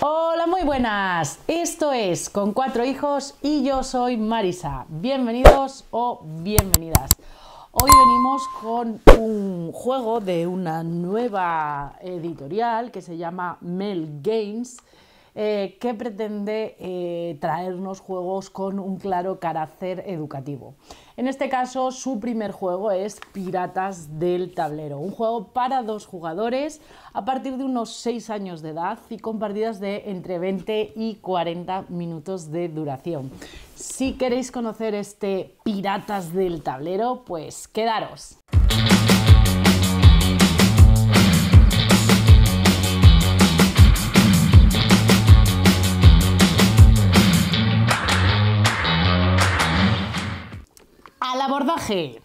Hola, muy buenas. Esto es Con cuatro hijos y yo soy Marisa. Bienvenidos o bienvenidas. Hoy venimos con un juego de una nueva editorial que se llama Mel Games eh, que pretende eh, traernos juegos con un claro carácter educativo. En este caso, su primer juego es Piratas del Tablero, un juego para dos jugadores a partir de unos 6 años de edad y con partidas de entre 20 y 40 minutos de duración. Si queréis conocer este Piratas del Tablero, pues quedaros. al abordaje.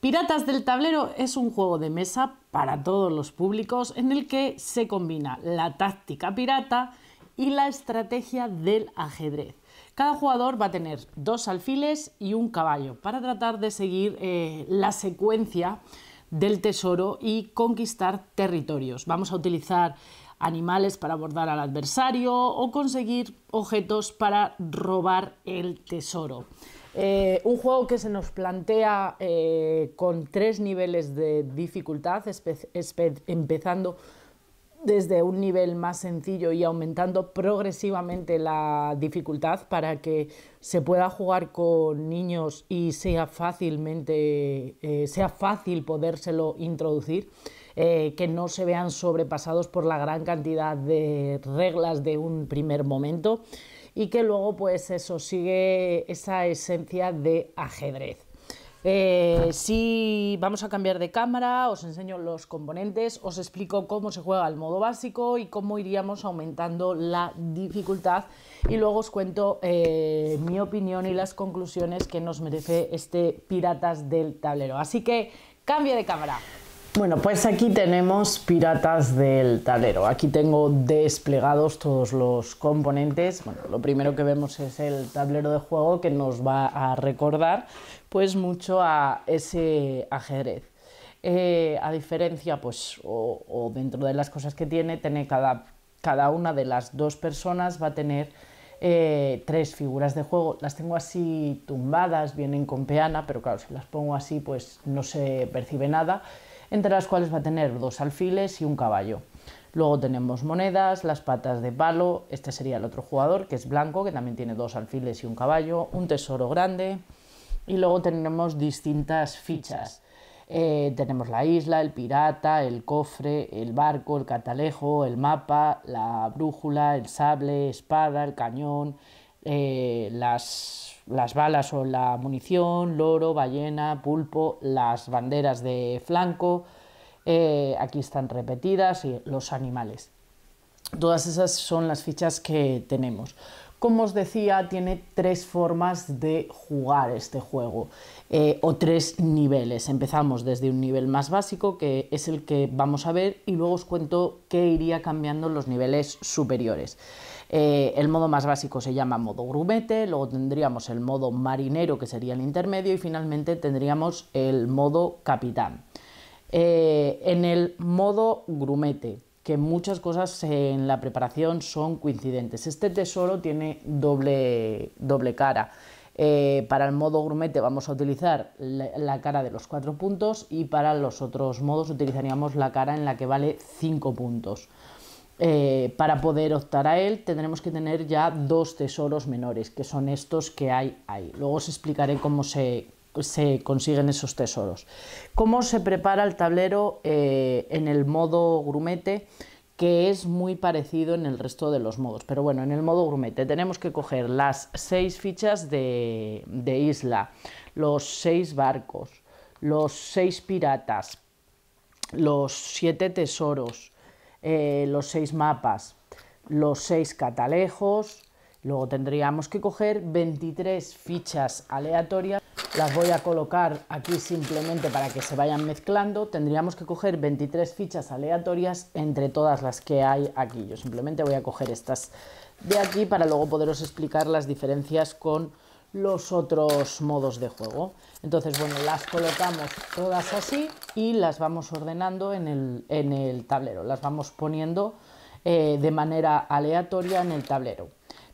Piratas del Tablero es un juego de mesa para todos los públicos en el que se combina la táctica pirata y la estrategia del ajedrez. Cada jugador va a tener dos alfiles y un caballo para tratar de seguir eh, la secuencia del tesoro y conquistar territorios. Vamos a utilizar animales para abordar al adversario o conseguir objetos para robar el tesoro. Eh, un juego que se nos plantea eh, con tres niveles de dificultad, empezando desde un nivel más sencillo y aumentando progresivamente la dificultad para que se pueda jugar con niños y sea fácilmente eh, sea fácil podérselo introducir que no se vean sobrepasados por la gran cantidad de reglas de un primer momento y que luego pues eso sigue esa esencia de ajedrez. Eh, si vamos a cambiar de cámara, os enseño los componentes, os explico cómo se juega el modo básico y cómo iríamos aumentando la dificultad y luego os cuento eh, mi opinión y las conclusiones que nos merece este Piratas del Tablero. Así que cambia de cámara. Bueno, pues aquí tenemos piratas del tablero. Aquí tengo desplegados todos los componentes. Bueno, lo primero que vemos es el tablero de juego que nos va a recordar pues mucho a ese ajedrez. Eh, a diferencia, pues, o, dentro de las cosas que tiene, tiene cada, una de las dos personas va a tener eh, tres figuras de juego. Las tengo así tumbadas, vienen con peana, pero claro, si las pongo así, pues no se percibe nada entre las cuales va a tener dos alfiles y un caballo. Luego tenemos monedas, las patas de palo, este sería el otro jugador, que es blanco, que también tiene dos alfiles y un caballo, un tesoro grande, y luego tenemos distintas fichas. Eh, tenemos la isla, el pirata, el cofre, el barco, el catalejo, el mapa, la brújula, el sable, espada, el cañón, eh, las, balas o la munición, loro, ballena, pulpo, las banderas de flanco, eh, aquí están repetidas y los animales. Todas esas son las fichas que tenemos. Como os decía, tiene tres formas de jugar este juego eh, o tres niveles. Empezamos desde un nivel más básico, que es el que vamos a ver, y luego os cuento qué iría cambiando en los niveles superiores. Eh, el modo más básico se llama modo grumete, luego tendríamos el modo marinero, que sería el intermedio, y finalmente tendríamos el modo capitán. Eh, en el modo grumete, que muchas cosas en la preparación son coincidentes. Este tesoro tiene doble, cara. Eh, para el modo grumete vamos a utilizar la, cara de los cuatro puntos y para los otros modos utilizaríamos la cara en la que vale cinco puntos. Eh, para poder optar a él tendremos que tener ya dos tesoros menores, que son estos que hay ahí. Luego os explicaré cómo se, consiguen esos tesoros. Cómo se prepara el tablero eh, en el modo grumete, que es muy parecido en el resto de los modos. Pero bueno, en el modo grumete tenemos que coger las seis fichas de isla, los seis barcos, los seis piratas, los siete tesoros, eh, los seis mapas, los seis catalejos, luego tendríamos que coger 23 fichas aleatorias, las voy a colocar aquí simplemente para que se vayan mezclando, tendríamos que coger 23 fichas aleatorias entre todas las que hay aquí, yo simplemente voy a coger estas de aquí para luego poderos explicar las diferencias con los otros modos de juego. Entonces, bueno, las colocamos todas así y las vamos ordenando en el, tablero, las vamos poniendo eh, de manera aleatoria en el tablero.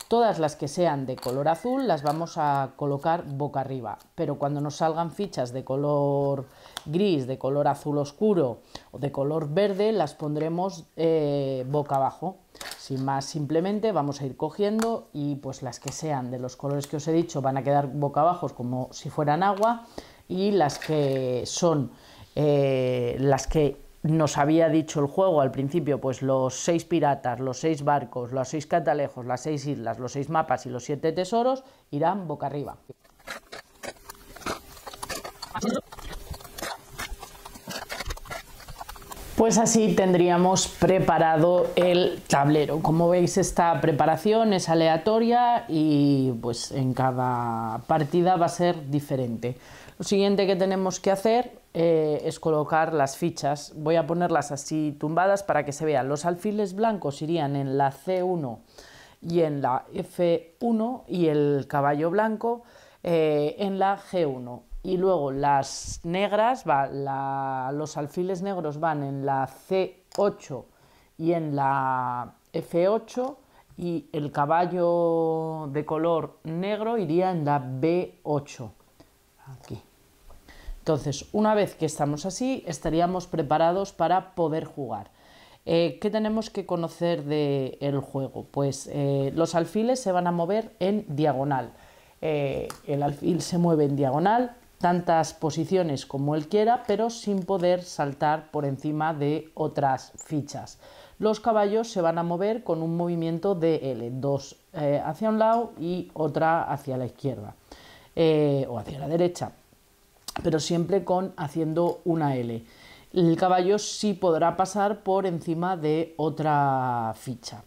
Todas las que sean de color azul las vamos a colocar boca arriba, pero cuando nos salgan fichas de color gris, de color azul oscuro o de color verde, las pondremos eh, boca abajo más, simplemente vamos a ir cogiendo y pues las que sean de los colores que os he dicho van a quedar boca abajo como si fueran agua y las que son eh, las que nos había dicho el juego al principio, pues los seis piratas, los seis barcos, los seis catalejos, las seis islas, los seis mapas y los siete tesoros irán boca arriba. Pues así tendríamos preparado el tablero. Como veis esta preparación es aleatoria y pues en cada partida va a ser diferente. Lo siguiente que tenemos que hacer eh, es colocar las fichas. Voy a ponerlas así tumbadas para que se vean. Los alfiles blancos irían en la C1 y en la F1 y el caballo blanco eh, en la G1 y luego las negras, los alfiles negros van en la C8 y en la F8 y el caballo de color negro iría en la B8. Aquí. Entonces, una vez que estamos así, estaríamos preparados para poder jugar. Eh, ¿Qué tenemos que conocer del juego? Pues eh, los alfiles se van a mover en diagonal. Eh, el alfil se mueve en diagonal, tantas posiciones como él quiera, pero sin poder saltar por encima de otras fichas. Los caballos se van a mover con un movimiento de L, dos eh, hacia un lado y otra hacia la izquierda eh, o hacia la derecha, pero siempre con haciendo una L. El caballo sí podrá pasar por encima de otra ficha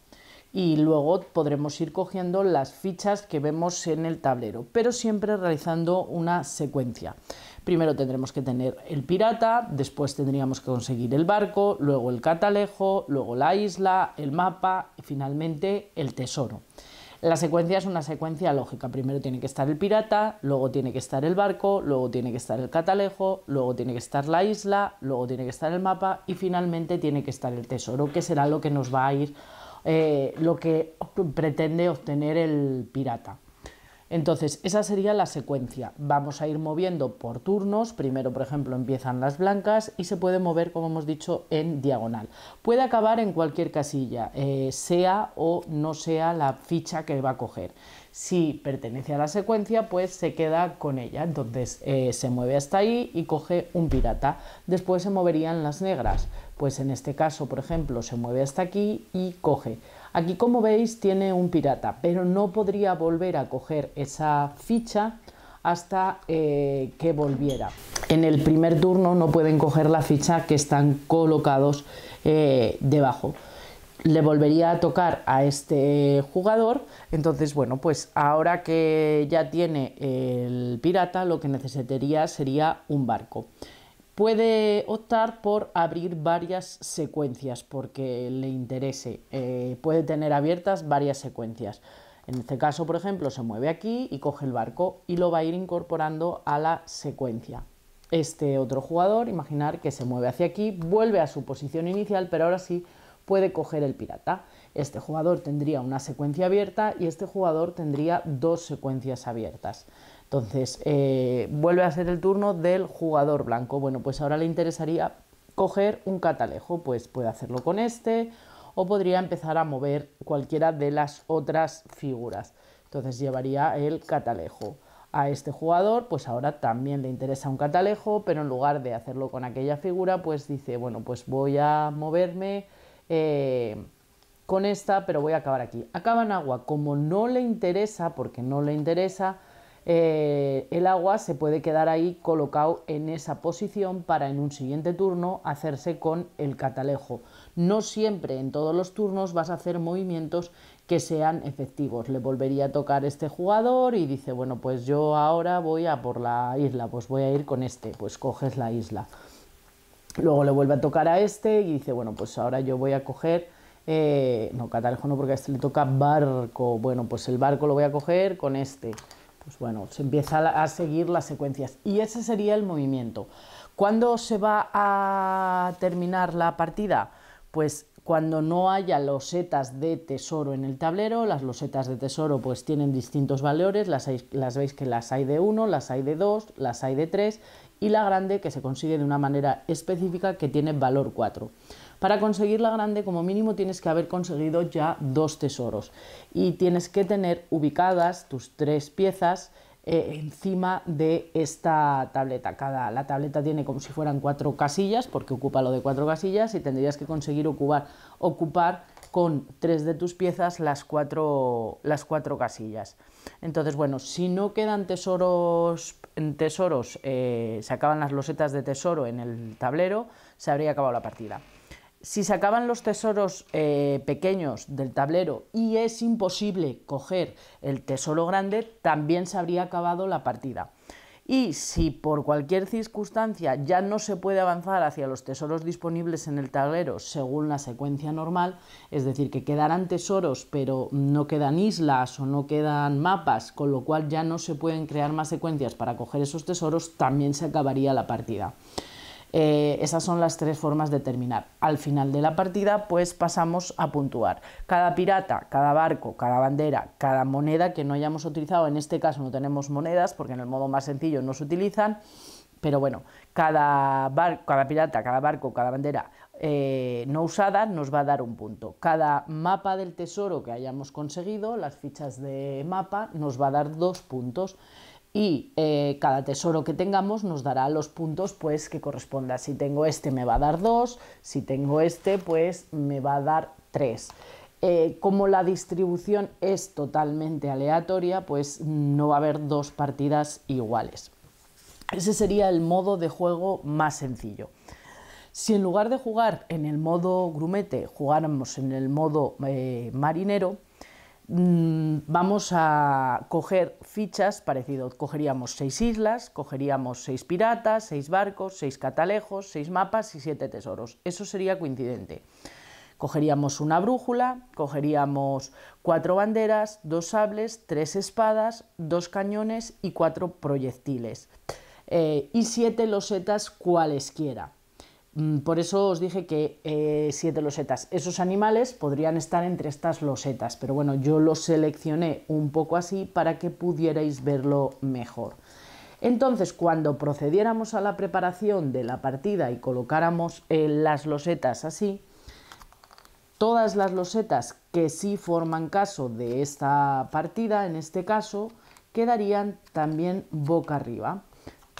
y luego podremos ir cogiendo las fichas que vemos en el tablero, pero siempre realizando una secuencia. Primero tendremos que tener el pirata, después tendríamos que conseguir el barco, luego el catalejo, luego la isla, el mapa y finalmente el tesoro. La secuencia es una secuencia lógica. Primero tiene que estar el pirata, luego tiene que estar el barco, luego tiene que estar el catalejo, luego tiene que estar la isla, luego tiene que estar el mapa y finalmente tiene que estar el tesoro, que será lo que nos va a ir eh, lo que pretende obtener el pirata. Entonces, esa sería la secuencia. Vamos a ir moviendo por turnos. Primero, por ejemplo, empiezan las blancas y se puede mover, como hemos dicho, en diagonal. Puede acabar en cualquier casilla, eh, sea o no sea la ficha que va a coger. Si pertenece a la secuencia, pues se queda con ella. Entonces, eh, se mueve hasta ahí y coge un pirata. Después se moverían las negras pues en este caso, por ejemplo, se mueve hasta aquí y coge. Aquí, como veis, tiene un pirata, pero no podría volver a coger esa ficha hasta eh, que volviera. En el primer turno no pueden coger la ficha que están colocados eh, debajo. Le volvería a tocar a este jugador. Entonces, bueno, pues ahora que ya tiene el pirata, lo que necesitaría sería un barco puede optar por abrir varias secuencias porque le interese. Eh, puede tener abiertas varias secuencias. En este caso, por ejemplo, se mueve aquí y coge el barco y lo va a ir incorporando a la secuencia. Este otro jugador, imaginar que se mueve hacia aquí, vuelve a su posición inicial, pero ahora sí puede coger el pirata. Este jugador tendría una secuencia abierta y este jugador tendría dos secuencias abiertas. Entonces, eh, vuelve a ser el turno del jugador blanco. Bueno, pues ahora le interesaría coger un catalejo, pues puede hacerlo con este o podría empezar a mover cualquiera de las otras figuras. Entonces llevaría el catalejo. A este jugador, pues ahora también le interesa un catalejo, pero en lugar de hacerlo con aquella figura, pues dice, bueno, pues voy a moverme eh, con esta, pero voy a acabar aquí. Acaba en agua, como no le interesa, porque no le interesa, eh, el agua se puede quedar ahí colocado en esa posición para en un siguiente turno hacerse con el catalejo. No siempre en todos los turnos vas a hacer movimientos que sean efectivos. Le volvería a tocar este jugador y dice, bueno, pues yo ahora voy a por la isla, pues voy a ir con este, pues coges la isla. Luego le vuelve a tocar a este y dice, bueno, pues ahora yo voy a coger... Eh, no, catalejo no, porque a este le toca barco. Bueno, pues el barco lo voy a coger con este pues bueno, se empieza a seguir las secuencias. Y ese sería el movimiento. ¿Cuándo se va a terminar la partida? Pues cuando no haya losetas de tesoro en el tablero, las losetas de tesoro pues tienen distintos valores, las, veis que las hay de 1, las hay de 2, las hay de 3 y la grande que se consigue de una manera específica que tiene valor 4. Para conseguir la grande, como mínimo, tienes que haber conseguido ya dos tesoros y tienes que tener ubicadas tus tres piezas eh, encima de esta tableta. Cada, la tableta tiene como si fueran cuatro casillas, porque ocupa lo de cuatro casillas, y tendrías que conseguir ocupar, ocupar con tres de tus piezas las cuatro, las cuatro casillas. Entonces, bueno, si no quedan tesoros, tesoros eh, se acaban las losetas de tesoro en el tablero, se habría acabado la partida. Si se acaban los tesoros eh, pequeños del tablero y es imposible coger el tesoro grande, también se habría acabado la partida. Y si por cualquier circunstancia ya no se puede avanzar hacia los tesoros disponibles en el tablero según la secuencia normal, es decir, que quedarán tesoros pero no quedan islas o no quedan mapas, con lo cual ya no se pueden crear más secuencias para coger esos tesoros, también se acabaría la partida. Eh, esas son las tres formas de terminar. Al final de la partida, pues pasamos a puntuar. Cada pirata, cada barco, cada bandera, cada moneda que no hayamos utilizado, en este caso no tenemos monedas porque en el modo más sencillo no se utilizan, pero bueno, cada, barco, cada pirata, cada barco, cada bandera eh, no usada nos va a dar un punto. Cada mapa del tesoro que hayamos conseguido, las fichas de mapa, nos va a dar dos puntos y eh, cada tesoro que tengamos nos dará los puntos pues que corresponda. Si tengo este me va a dar dos, si tengo este pues me va a dar tres. Eh, como la distribución es totalmente aleatoria, pues no va a haber dos partidas iguales. Ese sería el modo de juego más sencillo. Si en lugar de jugar en el modo grumete jugáramos en el modo eh, marinero, Mm, vamos a coger fichas parecido. Cogeríamos seis islas, cogeríamos seis piratas, seis barcos, seis catalejos, seis mapas y siete tesoros. Eso sería coincidente. Cogeríamos una brújula, cogeríamos cuatro banderas, dos sables, tres espadas, dos cañones y cuatro proyectiles. Eh, y siete losetas cualesquiera. Mm, por eso os dije que eh, siete losetas. Esos animales podrían estar entre estas losetas, pero bueno, yo los seleccioné un poco así para que pudierais verlo mejor. Entonces, cuando procediéramos a la preparación de la partida y colocáramos eh, las losetas así, todas las losetas que sí forman caso de esta partida, en este caso, quedarían también boca arriba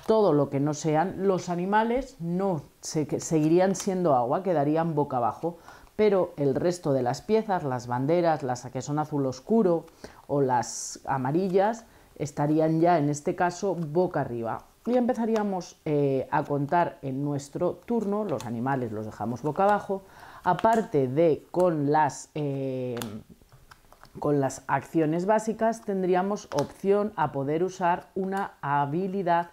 todo lo que no sean los animales no se, seguirían siendo agua, quedarían boca abajo, pero el resto de las piezas, las banderas, las que son azul oscuro o las amarillas, estarían ya en este caso boca arriba. Y empezaríamos eh, a contar en nuestro turno, los animales los dejamos boca abajo, aparte de con las, eh, con las acciones básicas tendríamos opción a poder usar una habilidad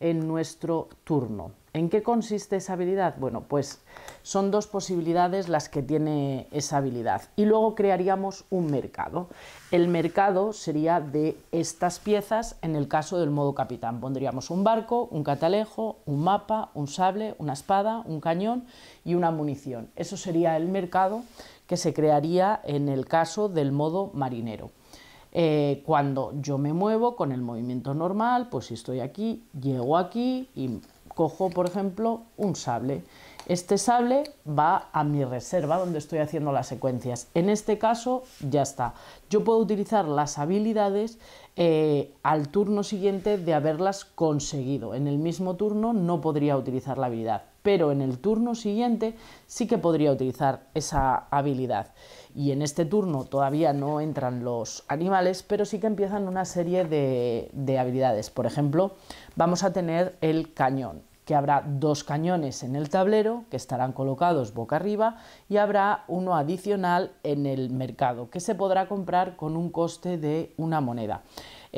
en nuestro turno. ¿En qué consiste esa habilidad? Bueno, pues son dos posibilidades las que tiene esa habilidad. Y luego crearíamos un mercado. El mercado sería de estas piezas en el caso del modo capitán. Pondríamos un barco, un catalejo, un mapa, un sable, una espada, un cañón y una munición. Eso sería el mercado que se crearía en el caso del modo marinero. Eh, cuando yo me muevo con el movimiento normal, pues si estoy aquí, llego aquí y cojo, por ejemplo, un sable. Este sable va a mi reserva donde estoy haciendo las secuencias. En este caso ya está. Yo puedo utilizar las habilidades eh, al turno siguiente de haberlas conseguido. En el mismo turno no podría utilizar la habilidad pero en el turno siguiente sí que podría utilizar esa habilidad. Y en este turno todavía no entran los animales, pero sí que empiezan una serie de, habilidades. Por ejemplo, vamos a tener el cañón que habrá dos cañones en el tablero que estarán colocados boca arriba y habrá uno adicional en el mercado que se podrá comprar con un coste de una moneda.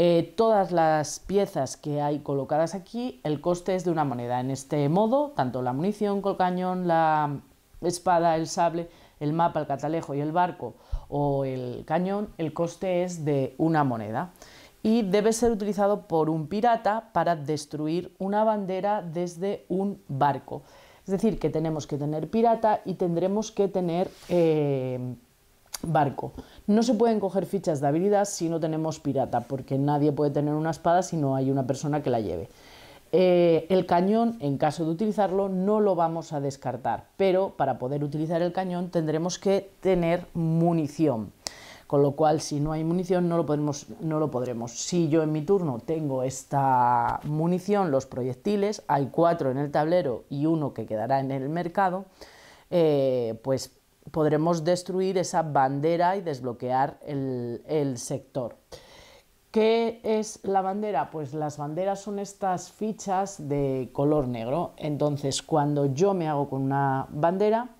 Eh, todas las piezas que hay colocadas aquí, el coste es de una moneda. En este modo, tanto la munición, el cañón, la espada, el sable, el mapa, el catalejo y el barco o el cañón, el coste es de una moneda. Y debe ser utilizado por un pirata para destruir una bandera desde un barco. Es decir, que tenemos que tener pirata y tendremos que tener... Eh, Barco. No se pueden coger fichas de habilidad si no tenemos pirata, porque nadie puede tener una espada si no hay una persona que la lleve. Eh, el cañón, en caso de utilizarlo, no lo vamos a descartar, pero para poder utilizar el cañón tendremos que tener munición. Con lo cual, si no hay munición, no lo, podemos, no lo podremos. Si yo en mi turno tengo esta munición, los proyectiles, hay cuatro en el tablero y uno que quedará en el mercado, eh, pues podremos destruir esa bandera y desbloquear el, el sector. ¿Qué es la bandera? Pues las banderas son estas fichas de color negro. Entonces, cuando yo me hago con una bandera,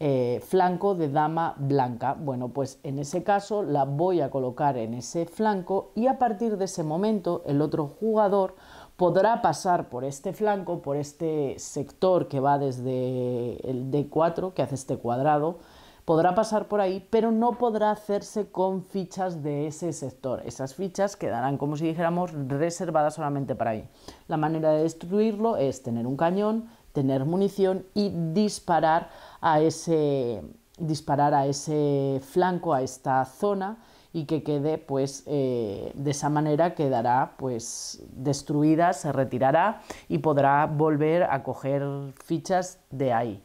eh, flanco de dama blanca, bueno, pues en ese caso la voy a colocar en ese flanco y a partir de ese momento el otro jugador podrá pasar por este flanco, por este sector que va desde el D4, que hace este cuadrado, podrá pasar por ahí, pero no podrá hacerse con fichas de ese sector. Esas fichas quedarán, como si dijéramos, reservadas solamente para ahí. La manera de destruirlo es tener un cañón, tener munición y disparar a ese, disparar a ese flanco, a esta zona, y que quede pues eh, de esa manera quedará pues destruida, se retirará y podrá volver a coger fichas de ahí.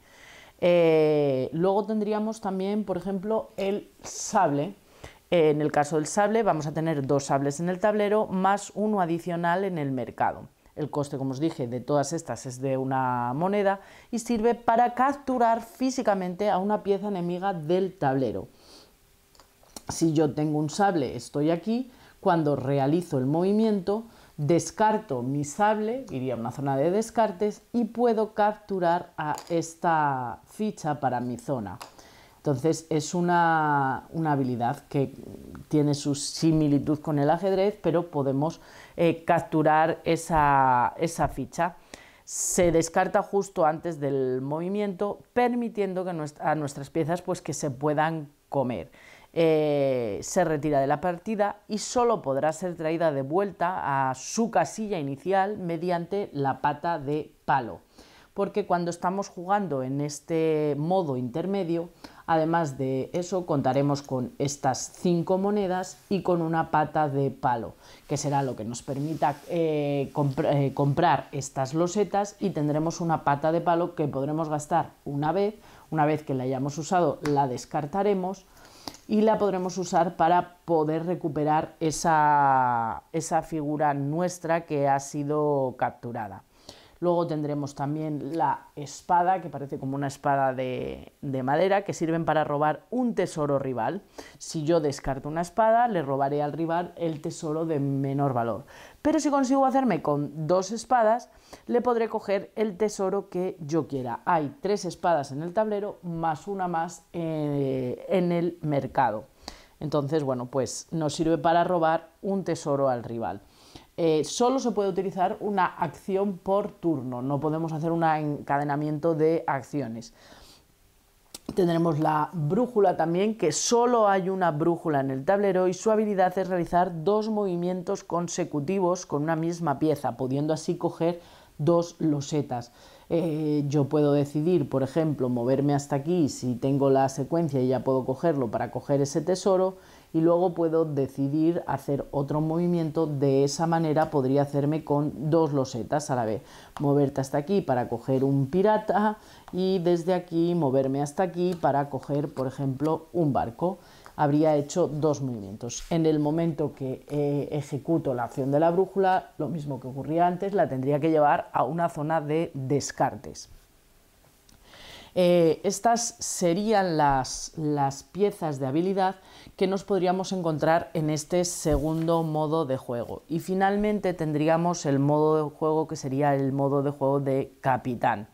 Eh, luego tendríamos también, por ejemplo, el sable. en el caso del sable vamos a tener dos sables en el tablero más uno adicional en el mercado. El coste, como os dije, de todas estas es de una moneda y sirve para capturar físicamente a una pieza enemiga del tablero si yo tengo un sable, estoy aquí, cuando realizo el movimiento, descarto mi sable, iría a una zona de descartes y puedo capturar a esta ficha para mi zona. Entonces es una, habilidad que tiene su similitud con el ajedrez, pero podemos eh, capturar esa, ficha. Se descarta justo antes del movimiento, permitiendo que a nuestras piezas pues, que se puedan comer. Eh, se retira de la partida y solo podrá ser traída de vuelta a su casilla inicial mediante la pata de palo. Porque cuando estamos jugando en este modo intermedio, además de eso contaremos con estas cinco monedas y con una pata de palo, que será lo que nos permita eh, eh, comprar estas losetas y tendremos una pata de palo que podremos gastar una vez, una vez que la hayamos usado la descartaremos y la podremos usar para poder recuperar esa, esa figura nuestra que ha sido capturada. Luego tendremos también la espada, que parece como una espada de, de, madera, que sirven para robar un tesoro rival. Si yo descarto una espada, le robaré al rival el tesoro de menor valor. Pero si consigo hacerme con dos espadas, le podré coger el tesoro que yo quiera. Hay tres espadas en el tablero más una más eh, en el mercado. Entonces, bueno, pues nos sirve para robar un tesoro al rival. Eh, solo se puede utilizar una acción por turno, no podemos hacer un encadenamiento de acciones. Tendremos la brújula también, que solo hay una brújula en el tablero y su habilidad es realizar dos movimientos consecutivos con una misma pieza, pudiendo así coger dos losetas. Eh, yo puedo decidir, por ejemplo, moverme hasta aquí si tengo la secuencia y ya puedo cogerlo para coger ese tesoro y luego puedo decidir hacer otro movimiento. De esa manera podría hacerme con dos losetas a la vez. Moverte hasta aquí para coger un pirata y desde aquí moverme hasta aquí para coger, por ejemplo, un barco. Habría hecho dos movimientos. En el momento que eh, ejecuto la acción de la brújula, lo mismo que ocurría antes, la tendría que llevar a una zona de descartes. Eh, estas serían las, las piezas de habilidad que nos podríamos encontrar en este segundo modo de juego. Y finalmente tendríamos el modo de juego que sería el modo de juego de capitán.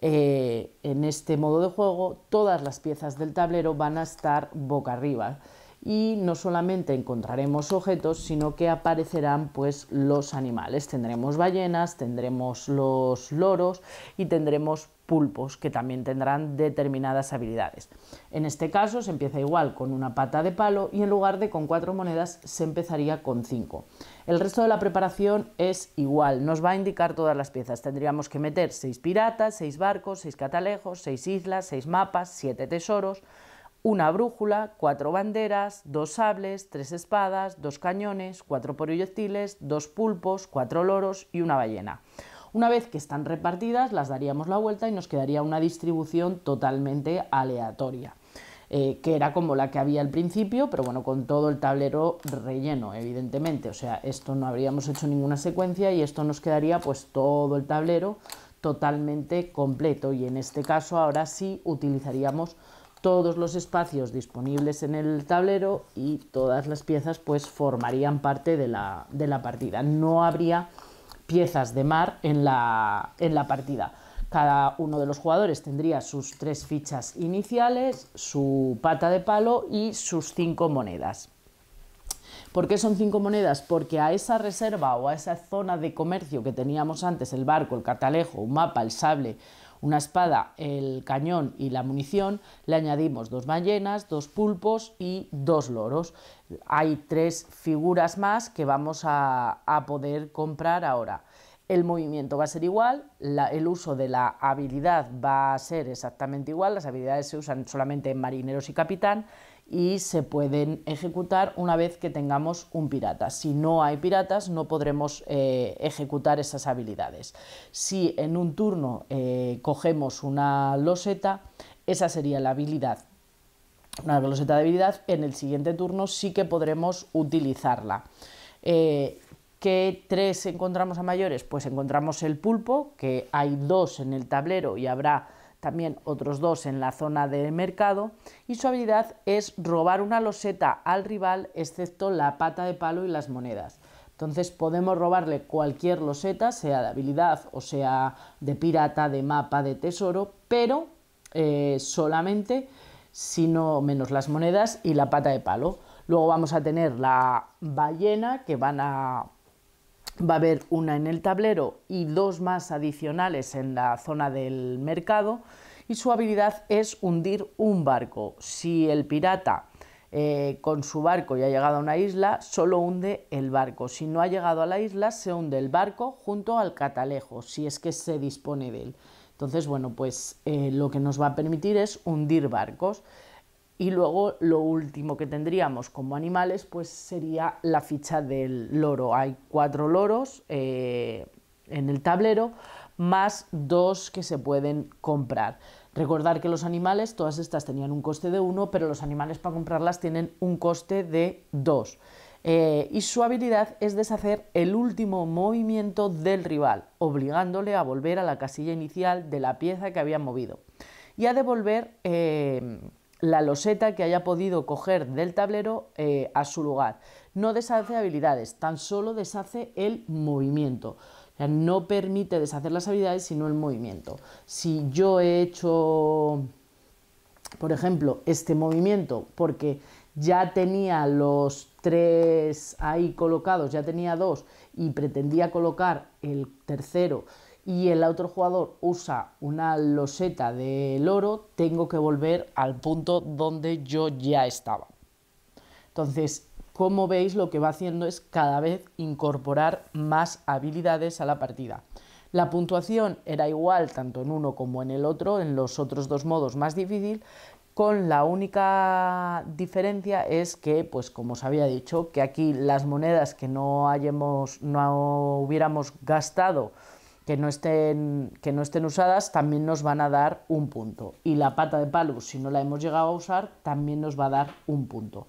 Eh, en este modo de juego todas las piezas del tablero van a estar boca arriba y no solamente encontraremos objetos, sino que aparecerán pues los animales. Tendremos ballenas, tendremos los loros y tendremos pulpos que también tendrán determinadas habilidades. En este caso se empieza igual con una pata de palo y en lugar de con cuatro monedas se empezaría con cinco. El resto de la preparación es igual, nos va a indicar todas las piezas. Tendríamos que meter seis piratas, seis barcos, seis catalejos, seis islas, seis mapas, siete tesoros, una brújula, cuatro banderas, dos sables, tres espadas, dos cañones, cuatro proyectiles, dos pulpos, cuatro loros y una ballena. Una vez que están repartidas, las daríamos la vuelta y nos quedaría una distribución totalmente aleatoria. Eh, que era como la que había al principio, pero bueno, con todo el tablero relleno, evidentemente. O sea, esto no habríamos hecho ninguna secuencia y esto nos quedaría pues todo el tablero totalmente completo. Y en este caso ahora sí utilizaríamos todos los espacios disponibles en el tablero y todas las piezas pues formarían parte de la, partida. No habría piezas de mar en la, en la partida. Cada uno de los jugadores tendría sus tres fichas iniciales, su pata de palo y sus cinco monedas. ¿Por qué son cinco monedas? Porque a esa reserva o a esa zona de comercio que teníamos antes, el barco, el catalejo, un mapa, el sable, una espada, el cañón y la munición, le añadimos dos ballenas, dos pulpos y dos loros. Hay tres figuras más que vamos a, poder comprar ahora. El movimiento va a ser igual, el uso de la habilidad va a ser exactamente igual, las habilidades se usan solamente en marineros y capitán, y se pueden ejecutar una vez que tengamos un pirata. Si no hay piratas no podremos eh, ejecutar esas habilidades. Si en un turno eh, cogemos una loseta, esa sería la habilidad. Una loseta de habilidad, en el siguiente turno sí que podremos utilizarla. Eh, ¿Qué tres encontramos a mayores? Pues encontramos el pulpo, que hay dos en el tablero y habrá también otros dos en la zona de mercado, y su habilidad es robar una loseta al rival, excepto la pata de palo y las monedas. Entonces podemos robarle cualquier loseta, sea de habilidad o sea de pirata, de mapa, de tesoro, pero eh, solamente solamente no menos las monedas y la pata de palo. Luego vamos a tener la ballena que van a va a haber una en el tablero y dos más adicionales en la zona del mercado y su habilidad es hundir un barco. Si el pirata eh, con su barco ya ha llegado a una isla, solo hunde el barco. Si no ha llegado a la isla, se hunde el barco junto al catalejo, si es que se dispone de él. Entonces, bueno, pues eh, lo que nos va a permitir es hundir barcos. Y luego lo último que tendríamos como animales pues sería la ficha del loro. Hay cuatro loros eh, en el tablero más dos que se pueden comprar. Recordar que los animales, todas estas tenían un coste de uno, pero los animales para comprarlas tienen un coste de dos. Eh, y su habilidad es deshacer el último movimiento del rival, obligándole a volver a la casilla inicial de la pieza que había movido y a devolver... Eh, la loseta que haya podido coger del tablero eh, a su lugar. No deshace habilidades, tan solo deshace el movimiento. no permite deshacer las habilidades, sino el movimiento. Si yo he hecho, por ejemplo, este movimiento porque ya tenía los tres ahí colocados, ya tenía dos y pretendía colocar el tercero y el otro jugador usa una loseta del oro, tengo que volver al punto donde yo ya estaba. Entonces, como veis, lo que va haciendo es cada vez incorporar más habilidades a la partida. La puntuación era igual tanto en uno como en el otro, en los otros dos modos más difícil, con la única diferencia es que, pues como os había dicho, que aquí las monedas que no, hayamos, no hubiéramos gastado que no, estén, que no estén usadas también nos van a dar un punto. Y la pata de palo, si no la hemos llegado a usar, también nos va a dar un punto.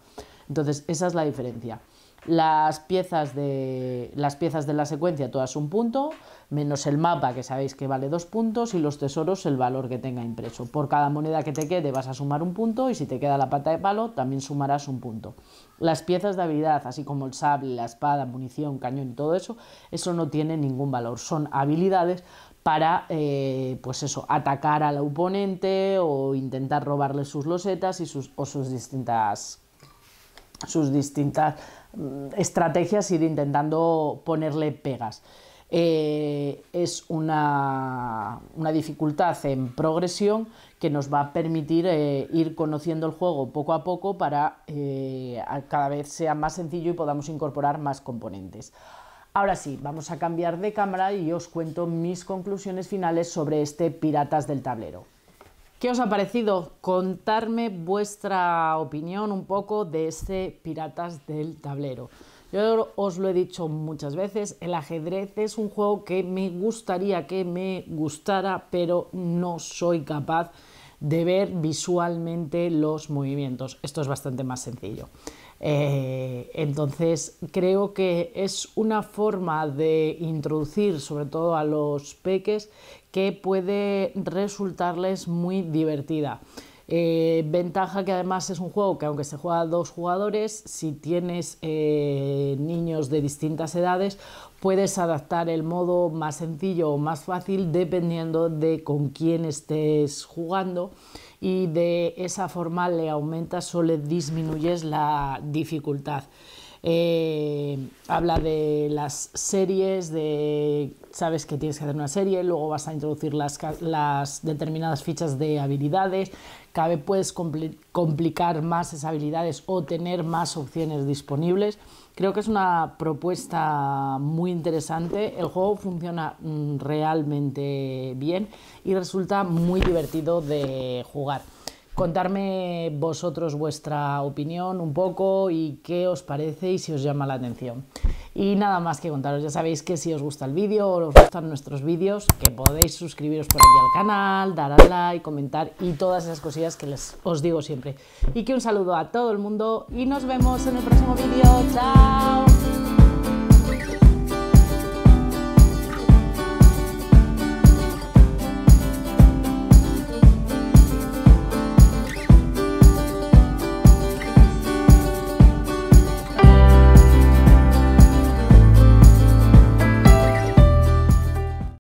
Entonces, esa es la diferencia. Las piezas, de, las piezas de la secuencia todas un punto, menos el mapa que sabéis que vale dos puntos y los tesoros el valor que tenga impreso. Por cada moneda que te quede vas a sumar un punto y si te queda la pata de palo también sumarás un punto. Las piezas de habilidad, así como el sable, la espada, munición, cañón y todo eso, eso no tiene ningún valor. Son habilidades para eh, pues eso, atacar al oponente o intentar robarle sus losetas y sus, o sus distintas sus distintas Mm, estrategias, ir intentando ponerle pegas. Eh, es una, dificultad en progresión que nos va a permitir eh, ir conociendo el juego poco a poco para eh, cada vez sea más sencillo y podamos incorporar más componentes. Ahora sí, vamos a cambiar de cámara y os cuento mis conclusiones finales sobre este Piratas del Tablero. ¿Qué os ha parecido? Contarme vuestra opinión un poco de este Piratas del Tablero. Yo os lo he dicho muchas veces, el ajedrez es un juego que me gustaría que me gustara, pero no soy capaz de ver visualmente los movimientos. Esto es bastante más sencillo. Eh, entonces, creo que es una forma de introducir, sobre todo a los peques, que puede resultarles muy divertida. Eh, ventaja que además es un juego que aunque se juega a dos jugadores, si tienes eh, niños de distintas edades, puedes adaptar el modo más sencillo o más fácil dependiendo de con quién estés jugando y de esa forma le aumentas o le disminuyes la dificultad. Eh, habla de las series, de sabes que tienes que hacer una serie, luego vas a introducir las, determinadas fichas de habilidades, cada puedes complicar más esas habilidades o tener más opciones disponibles. Creo que es una propuesta muy interesante, el juego funciona mm, realmente bien y resulta muy divertido de jugar contarme vosotros vuestra opinión un poco y qué os parece y si os llama la atención. Y nada más que contaros, ya sabéis que si os gusta el vídeo o os gustan nuestros vídeos, que podéis suscribiros por aquí al canal, dar al like, comentar y todas esas cosillas que les, os digo siempre. Y que un saludo a todo el mundo y nos vemos en el próximo vídeo. ¡Chao!